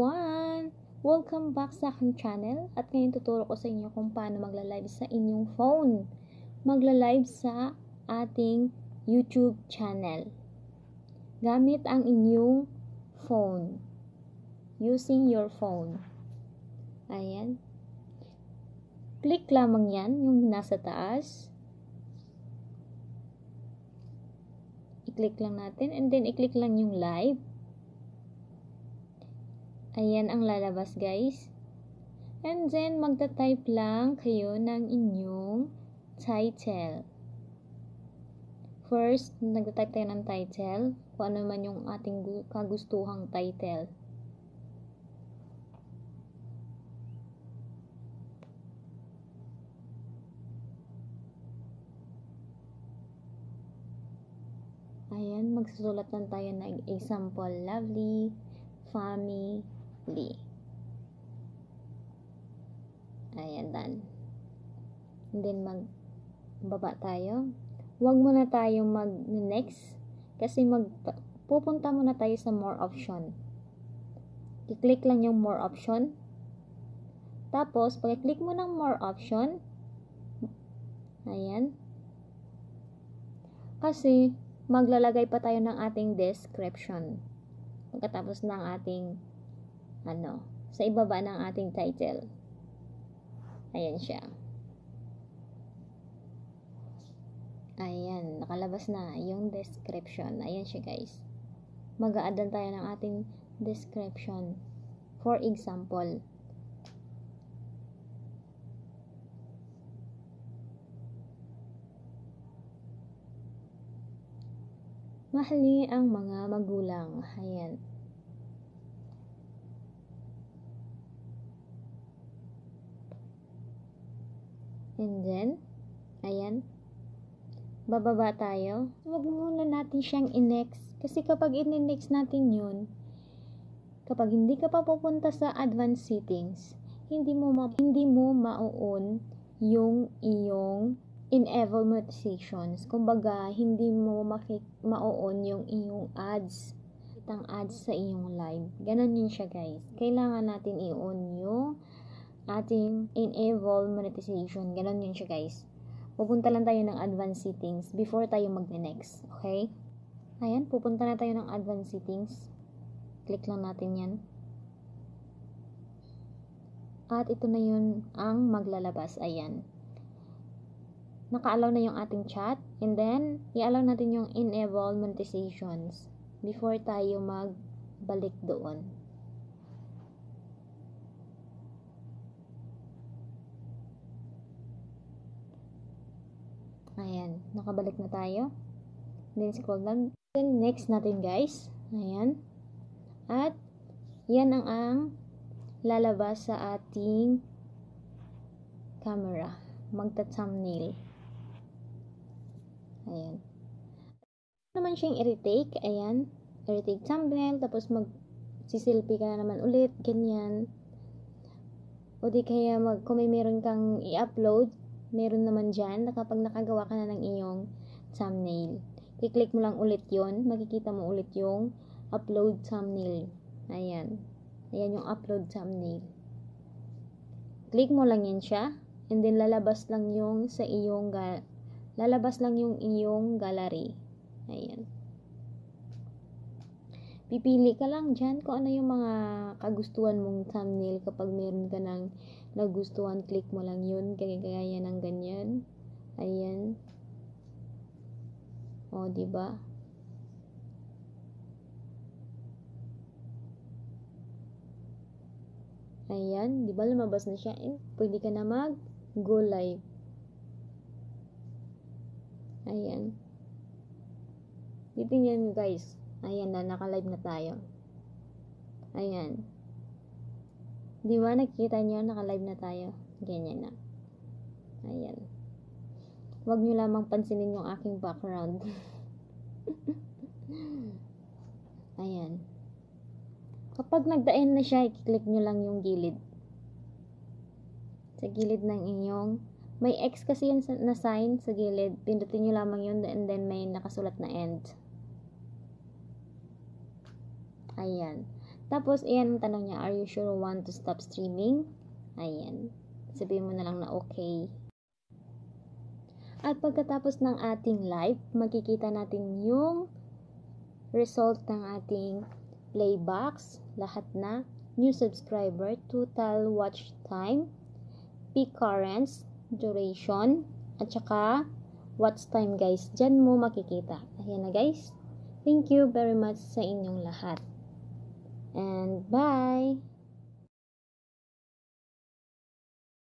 everyone! Welcome back sa aking channel at ngayon tuturo ko sa inyo kung paano magla-live sa inyong phone. Magla-live sa ating YouTube channel. Gamit ang inyong phone. Using your phone. Ayan. Click lamang yan, yung nasa taas. I-click lang natin and then i-click lang yung live Ayan ang lalabas guys. And then, magta-type lang kayo ng inyong title. First, nagta-type tayo ng title. Kung ano man yung ating kagustuhang title. Ayan, magsusulat lang tayo ng example. Lovely, family, Lee. Ayan, done. And then, magbaba tayo. Huwag muna tayo mag-next kasi mag pupunta muna tayo sa more option. I-click lang yung more option. Tapos, pag-click mo ng more option, ayan, kasi maglalagay pa tayo ng ating description pagkatapos ng ating ano, sa ibaba ng ating title. Ayan siya. Ayan, nakalabas na yung description. Ayan siya guys. mag a tayo ng ating description. For example, Mahali ang mga magulang. Ayan. And then, ayan, bababa tayo. Huwag muna natin siyang i-next. Kasi kapag i-next natin yun, kapag hindi ka pa pupunta sa advanced settings, hindi mo ma- hindi mo mauun yung iyong enable monetizations. Kumbaga, hindi mo makik- ma yung iyong ads, itang ads sa iyong live. Ganon yun siya, guys. Kailangan natin i-on yung ating enable monetization. Ganon yun siya guys. Pupunta lang tayo ng advanced settings before tayo mag next Okay? Ayan, pupunta na tayo ng advanced settings. Click lang natin yan. At ito na yun ang maglalabas. Ayan. Naka-allow na yung ating chat. And then, i-allow natin yung enable monetizations before tayo magbalik doon. Ayan, nakabalik na tayo. Then, scroll down. Then, next natin guys. Ayan. At, yan ang ang lalabas sa ating camera. Magta-thumbnail. Ayan. Naman siyang i-retake. Ayan. I-retake thumbnail. Tapos mag sisilpi ka na naman ulit. Ganyan. O di kaya mag, kung may meron kang i-upload, meron naman dyan na kapag nakagawa ka na ng iyong thumbnail. I-click mo lang ulit yon makikita mo ulit yung upload thumbnail. Ayan. Ayan yung upload thumbnail. Click mo lang yan siya, and then lalabas lang yung sa iyong gal lalabas lang yung iyong gallery. Ayan. Pipili ka lang dyan kung ano yung mga kagustuhan mong thumbnail kapag meron ka ng nagustuhan, click mo lang yun, kagaya ng ganyan. Ayan. O, di ba? Ayan, di ba lumabas na siya? Eh, pwede ka na mag go live. Ayan. Titingnan nyo guys. Ayan na, naka-live na tayo. Ayan. Di ba nakikita niyo naka-live na tayo? Ganyan na. Ayan. Huwag niyo lamang pansinin yung aking background. Ayan. Kapag nagdain na siya, i-click niyo lang yung gilid. Sa gilid ng inyong may X kasi yun na sign sa gilid. Pindutin nyo lamang yun and then may nakasulat na end. Ayan. Tapos, ayan ang tanong niya, are you sure you want to stop streaming? Ayan. Sabihin mo na lang na okay. At pagkatapos ng ating live, makikita natin yung result ng ating play box, lahat na, new subscriber, total watch time, peak currents, duration, at saka watch time guys. Diyan mo makikita. Ayan na guys. Thank you very much sa inyong lahat. and bye